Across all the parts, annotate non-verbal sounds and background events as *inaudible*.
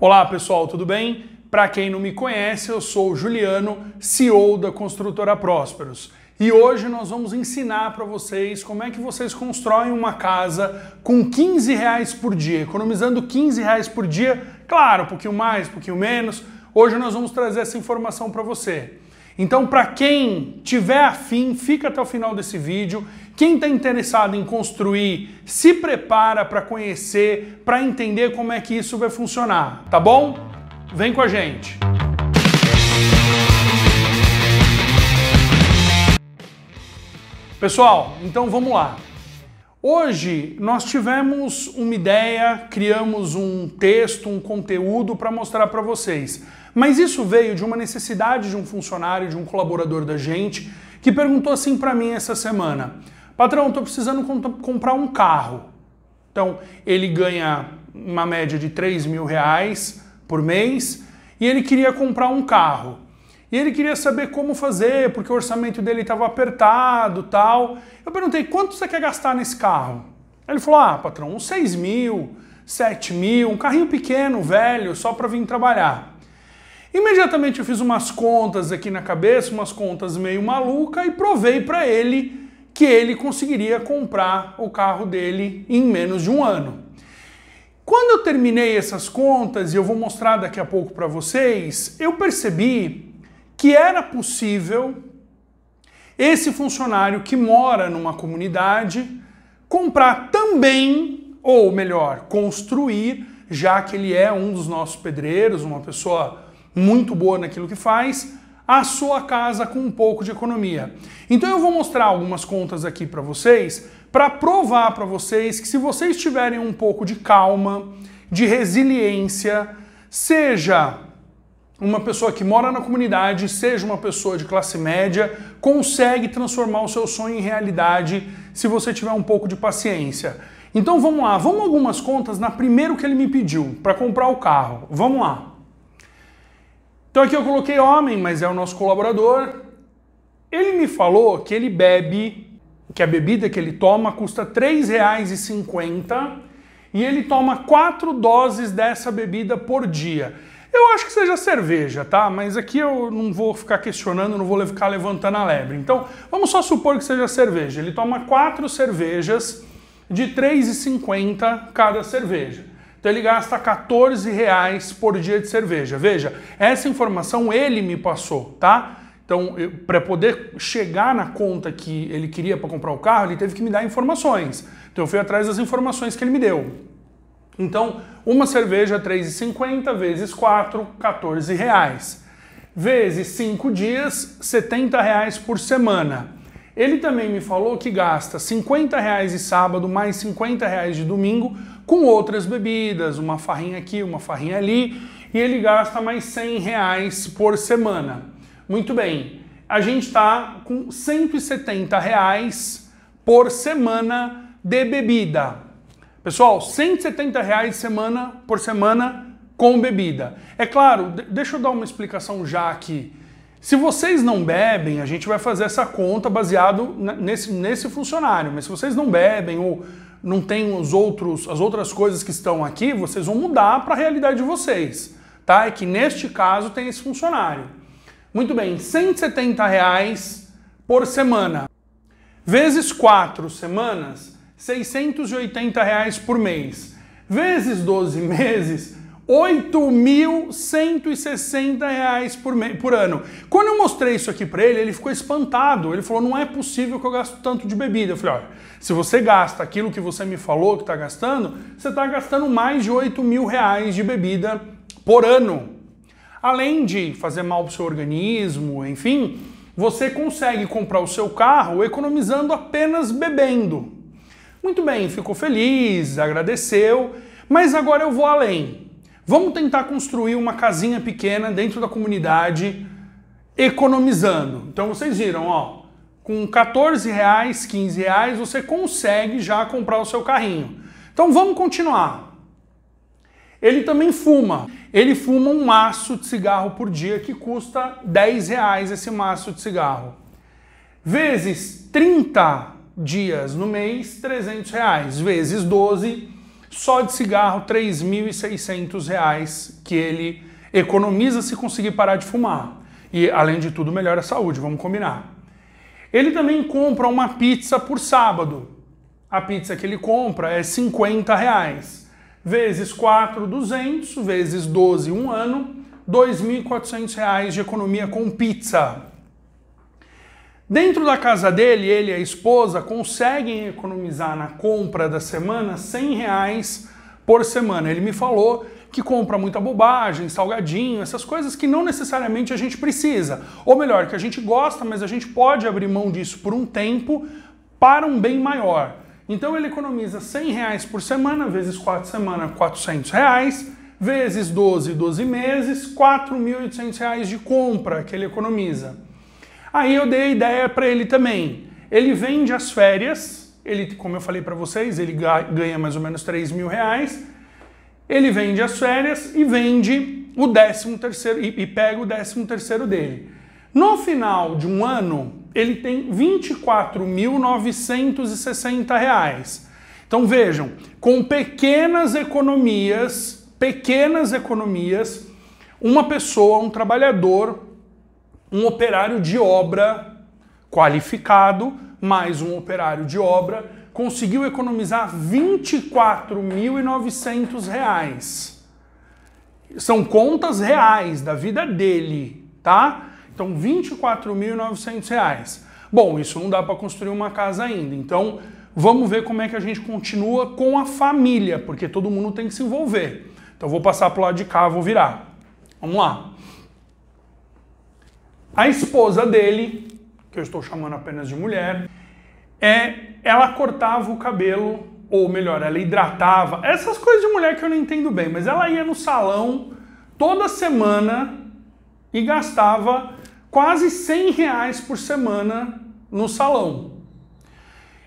Olá pessoal, tudo bem? Para quem não me conhece, eu sou o Juliano, CEO da Construtora Prósperos. E hoje nós vamos ensinar para vocês como é que vocês constroem uma casa com 15 reais por dia, economizando 15 reais por dia, claro, um pouquinho mais, um pouquinho menos. Hoje nós vamos trazer essa informação para você. Então, para quem tiver afim, fica até o final desse vídeo. Quem está interessado em construir, se prepara para conhecer, para entender como é que isso vai funcionar, tá bom? Vem com a gente! Pessoal, então vamos lá. Hoje nós tivemos uma ideia, criamos um texto, um conteúdo para mostrar para vocês. Mas isso veio de uma necessidade de um funcionário, de um colaborador da gente, que perguntou assim para mim essa semana: Patrão, estou precisando comp comprar um carro. Então, ele ganha uma média de 3 mil reais por mês e ele queria comprar um carro. E ele queria saber como fazer, porque o orçamento dele estava apertado tal. Eu perguntei, quanto você quer gastar nesse carro? Ele falou, ah, patrão, uns 6 mil, 7 mil, um carrinho pequeno, velho, só para vir trabalhar. Imediatamente eu fiz umas contas aqui na cabeça, umas contas meio maluca e provei para ele que ele conseguiria comprar o carro dele em menos de um ano. Quando eu terminei essas contas, e eu vou mostrar daqui a pouco para vocês, eu percebi que era possível esse funcionário que mora numa comunidade comprar também, ou melhor, construir, já que ele é um dos nossos pedreiros, uma pessoa muito boa naquilo que faz, a sua casa com um pouco de economia. Então eu vou mostrar algumas contas aqui para vocês para provar para vocês que se vocês tiverem um pouco de calma, de resiliência, seja uma pessoa que mora na comunidade, seja uma pessoa de classe média, consegue transformar o seu sonho em realidade se você tiver um pouco de paciência. Então vamos lá, vamos algumas contas na primeiro que ele me pediu para comprar o carro. Vamos lá. Então aqui eu coloquei homem, mas é o nosso colaborador. Ele me falou que ele bebe, que a bebida que ele toma custa R$ 3,50 e ele toma quatro doses dessa bebida por dia. Eu acho que seja cerveja, tá? Mas aqui eu não vou ficar questionando, não vou ficar levantando a lebre. Então, vamos só supor que seja cerveja. Ele toma quatro cervejas de 3,50 cada cerveja. Então ele gasta 14 reais por dia de cerveja. Veja, essa informação ele me passou, tá? Então, para poder chegar na conta que ele queria para comprar o carro, ele teve que me dar informações. Então eu fui atrás das informações que ele me deu. Então, uma cerveja 3,50 vezes 4, 14 reais. Vezes 5 dias, 70 reais por semana. Ele também me falou que gasta 50 reais de sábado mais 50 reais de domingo com outras bebidas, uma farrinha aqui, uma farrinha ali, e ele gasta mais 100 reais por semana. Muito bem, a gente está com 170 reais por semana de bebida. Pessoal, 170 reais semana por semana com bebida. É claro, deixa eu dar uma explicação já aqui. Se vocês não bebem, a gente vai fazer essa conta baseado nesse, nesse funcionário. Mas se vocês não bebem ou não tem os outros, as outras coisas que estão aqui, vocês vão mudar para a realidade de vocês. Tá? É que neste caso tem esse funcionário. Muito bem, 170 reais por semana. Vezes 4 semanas, 680 reais por mês. Vezes 12 *laughs* meses, 8.160 reais por, por ano. Quando eu mostrei isso aqui para ele, ele ficou espantado. Ele falou: não é possível que eu gasto tanto de bebida. Eu falei: olha, se você gasta aquilo que você me falou que está gastando, você está gastando mais de R$ mil reais de bebida por ano. Além de fazer mal para o seu organismo, enfim, você consegue comprar o seu carro economizando apenas bebendo. Muito bem, ficou feliz, agradeceu, mas agora eu vou além. Vamos tentar construir uma casinha pequena dentro da comunidade, economizando. Então vocês viram, ó, com 14 reais, 15 reais, você consegue já comprar o seu carrinho. Então vamos continuar. Ele também fuma. Ele fuma um maço de cigarro por dia que custa 10 reais esse maço de cigarro. Vezes 30 dias no mês, 300 reais. Vezes 12, só de cigarro, R$ 3.600 que ele economiza se conseguir parar de fumar. E, além de tudo, melhora a saúde, vamos combinar. Ele também compra uma pizza por sábado. A pizza que ele compra é R$ reais. Vezes 4, 200. Vezes 12, um ano. 2.400 reais de economia com pizza. Dentro da casa dele, ele e a esposa conseguem economizar na compra da semana 100 reais por semana. Ele me falou que compra muita bobagem, salgadinho, essas coisas que não necessariamente a gente precisa. Ou melhor, que a gente gosta, mas a gente pode abrir mão disso por um tempo para um bem maior. Então ele economiza 100 reais por semana, vezes 4 semanas, 400 reais, vezes 12, 12 meses, 4.800 reais de compra que ele economiza. Aí eu dei a ideia para ele também. Ele vende as férias, ele, como eu falei para vocês, ele ganha mais ou menos 3 mil reais. Ele vende as férias e vende o 13 terceiro e, e pega o 13 terceiro dele. No final de um ano, ele tem 24.960 reais. Então vejam, com pequenas economias, pequenas economias, uma pessoa, um trabalhador um operário de obra qualificado mais um operário de obra conseguiu economizar R$ 24.900. São contas reais da vida dele, tá? Então, R$ 24.900. Bom, isso não dá para construir uma casa ainda. Então, vamos ver como é que a gente continua com a família, porque todo mundo tem que se envolver. Então, vou passar para o lado de cá, vou virar. Vamos lá. A esposa dele, que eu estou chamando apenas de mulher, é, ela cortava o cabelo, ou melhor, ela hidratava. Essas coisas de mulher que eu não entendo bem, mas ela ia no salão toda semana e gastava quase 100 reais por semana no salão.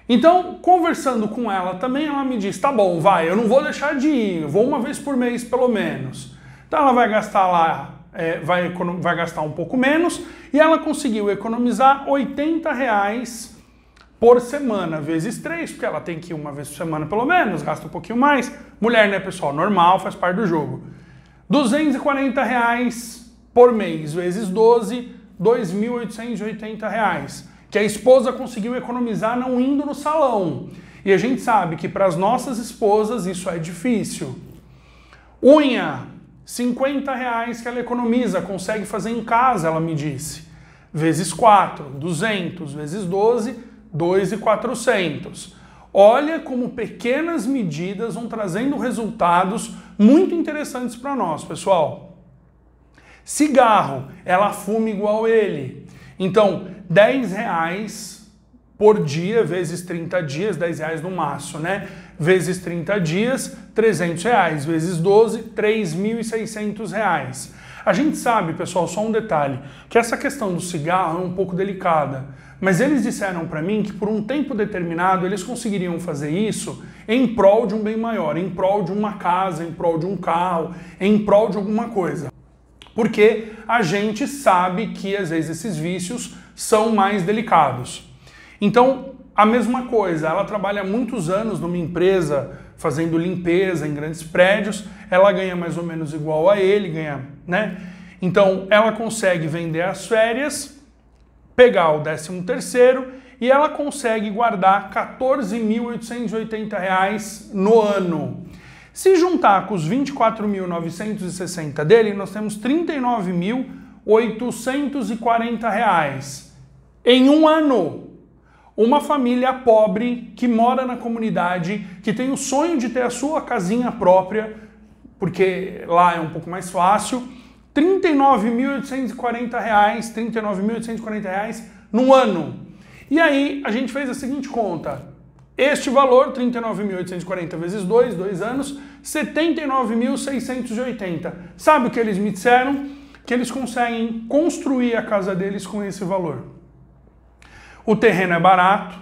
Então, conversando com ela também, ela me diz: tá bom, vai, eu não vou deixar de ir, eu vou uma vez por mês pelo menos. Então, ela vai gastar lá é, vai, vai gastar um pouco menos e ela conseguiu economizar 80 reais por semana, vezes três, porque ela tem que ir uma vez por semana pelo menos, gasta um pouquinho mais. Mulher, né, pessoal? Normal, faz parte do jogo. 240 reais por mês, vezes 12, 2.880 reais. Que a esposa conseguiu economizar não indo no salão. E a gente sabe que para as nossas esposas isso é difícil. Unha, 50 reais que ela economiza, consegue fazer em casa, ela me disse. Vezes 4, 200, vezes 12, 2,400. Olha como pequenas medidas vão trazendo resultados muito interessantes para nós, pessoal. Cigarro, ela fuma igual ele. Então, 10 reais por dia, vezes 30 dias, 10 reais no máximo, né? Vezes 30 dias, 300 reais. Vezes 12, 3.600 reais. A gente sabe, pessoal, só um detalhe, que essa questão do cigarro é um pouco delicada. Mas eles disseram para mim que por um tempo determinado eles conseguiriam fazer isso em prol de um bem maior, em prol de uma casa, em prol de um carro, em prol de alguma coisa. Porque a gente sabe que às vezes esses vícios são mais delicados. Então, a mesma coisa, ela trabalha muitos anos numa empresa fazendo limpeza em grandes prédios, ela ganha mais ou menos igual a ele, ganha, né? Então, ela consegue vender as férias, pegar o 13 terceiro e ela consegue guardar R$ reais no ano. Se juntar com os 24.960 dele, nós temos R$ reais em um ano uma família pobre que mora na comunidade, que tem o sonho de ter a sua casinha própria, porque lá é um pouco mais fácil, R$ 39.840, R$ 39.840 no ano. E aí a gente fez a seguinte conta. Este valor, 39.840 vezes 2, 2 anos, 79.680. Sabe o que eles me disseram? Que eles conseguem construir a casa deles com esse valor. O terreno é barato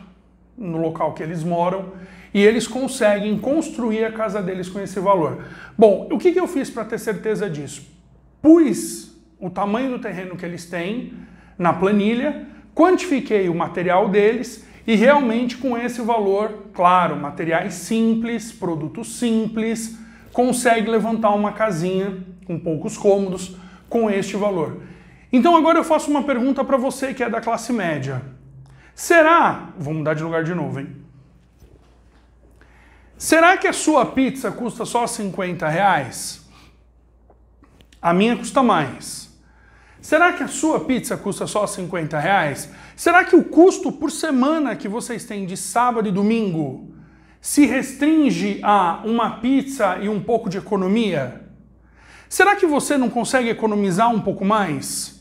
no local que eles moram e eles conseguem construir a casa deles com esse valor. Bom, o que, que eu fiz para ter certeza disso? Pus o tamanho do terreno que eles têm na planilha, quantifiquei o material deles e realmente com esse valor, claro, materiais simples, produtos simples, consegue levantar uma casinha com poucos cômodos com este valor. Então agora eu faço uma pergunta para você que é da classe média. Será, vamos mudar de lugar de novo, hein? Será que a sua pizza custa só 50 reais? A minha custa mais. Será que a sua pizza custa só 50 reais? Será que o custo por semana que vocês têm de sábado e domingo se restringe a uma pizza e um pouco de economia? Será que você não consegue economizar um pouco mais?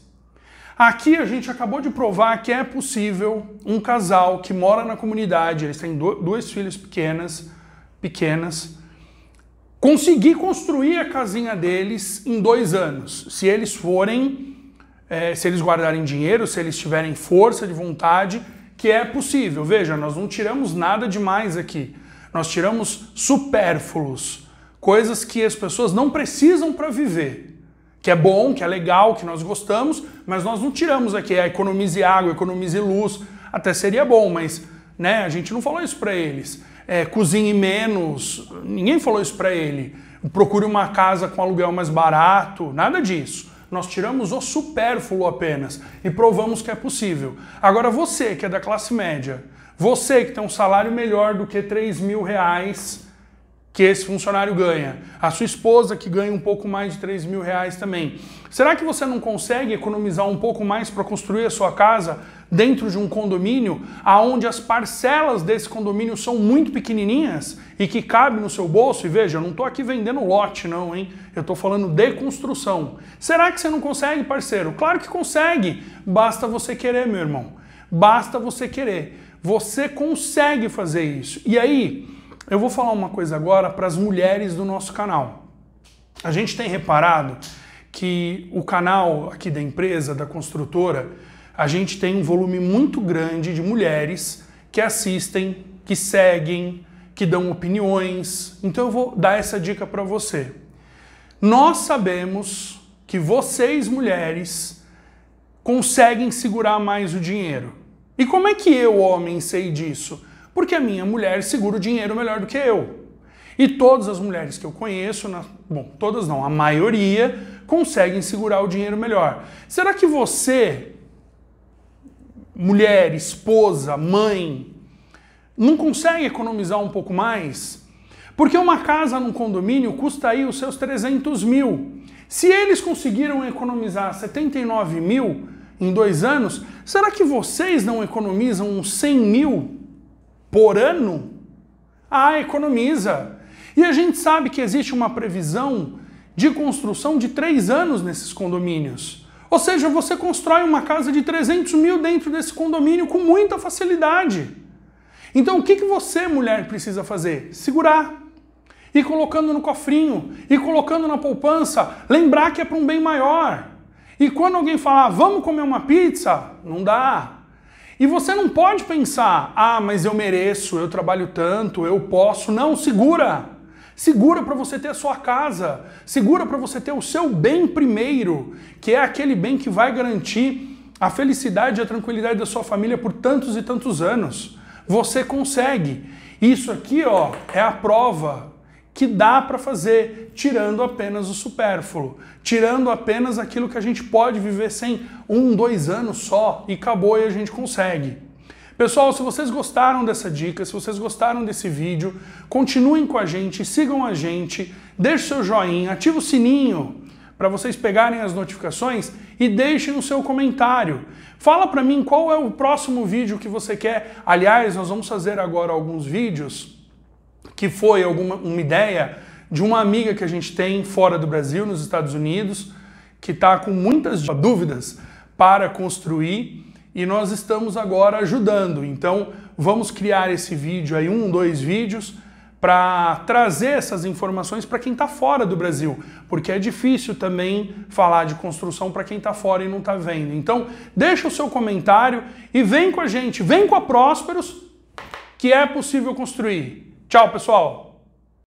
Aqui a gente acabou de provar que é possível um casal que mora na comunidade, eles têm duas filhas pequenas, pequenas, conseguir construir a casinha deles em dois anos, se eles forem, é, se eles guardarem dinheiro, se eles tiverem força de vontade, que é possível. Veja, nós não tiramos nada demais aqui, nós tiramos supérfluos, coisas que as pessoas não precisam para viver que é bom, que é legal, que nós gostamos, mas nós não tiramos aqui, é economize água, economize luz, até seria bom, mas né, a gente não falou isso para eles. É, cozinhe menos, ninguém falou isso para ele. Procure uma casa com aluguel mais barato, nada disso. Nós tiramos o supérfluo apenas e provamos que é possível. Agora você que é da classe média, você que tem um salário melhor do que 3 mil reais que esse funcionário ganha, a sua esposa que ganha um pouco mais de 3 mil reais também. Será que você não consegue economizar um pouco mais para construir a sua casa dentro de um condomínio aonde as parcelas desse condomínio são muito pequenininhas e que cabe no seu bolso? E veja, eu não estou aqui vendendo lote não, hein? Eu estou falando de construção. Será que você não consegue, parceiro? Claro que consegue, basta você querer, meu irmão. Basta você querer. Você consegue fazer isso. E aí... Eu vou falar uma coisa agora para as mulheres do nosso canal. A gente tem reparado que o canal aqui da empresa, da construtora, a gente tem um volume muito grande de mulheres que assistem, que seguem, que dão opiniões. Então eu vou dar essa dica para você. Nós sabemos que vocês mulheres conseguem segurar mais o dinheiro. E como é que eu, homem, sei disso? porque a minha mulher segura o dinheiro melhor do que eu. E todas as mulheres que eu conheço, na, bom, todas não, a maioria, conseguem segurar o dinheiro melhor. Será que você, mulher, esposa, mãe, não consegue economizar um pouco mais? Porque uma casa num condomínio custa aí os seus 300 mil. Se eles conseguiram economizar 79 mil em dois anos, será que vocês não economizam uns 100 mil por ano? Ah, economiza. E a gente sabe que existe uma previsão de construção de três anos nesses condomínios. Ou seja, você constrói uma casa de 300 mil dentro desse condomínio com muita facilidade. Então, o que, que você, mulher, precisa fazer? Segurar. E colocando no cofrinho, e colocando na poupança, lembrar que é para um bem maior. E quando alguém falar, vamos comer uma pizza, não dá. E você não pode pensar, ah, mas eu mereço, eu trabalho tanto, eu posso. Não, segura. Segura para você ter a sua casa. Segura para você ter o seu bem primeiro, que é aquele bem que vai garantir a felicidade e a tranquilidade da sua família por tantos e tantos anos. Você consegue. Isso aqui, ó, é a prova que dá para fazer, tirando apenas o supérfluo, tirando apenas aquilo que a gente pode viver sem um, dois anos só e acabou e a gente consegue. Pessoal, se vocês gostaram dessa dica, se vocês gostaram desse vídeo, continuem com a gente, sigam a gente, deixe seu joinha, ative o sininho para vocês pegarem as notificações e deixem o seu comentário. Fala para mim qual é o próximo vídeo que você quer. Aliás, nós vamos fazer agora alguns vídeos que foi alguma, uma ideia de uma amiga que a gente tem fora do Brasil, nos Estados Unidos, que está com muitas dúvidas para construir e nós estamos agora ajudando. Então, vamos criar esse vídeo aí, um, dois vídeos, para trazer essas informações para quem está fora do Brasil, porque é difícil também falar de construção para quem está fora e não está vendo. Então, deixa o seu comentário e vem com a gente, vem com a Prósperos, que é possível construir. Tchau, pessoal!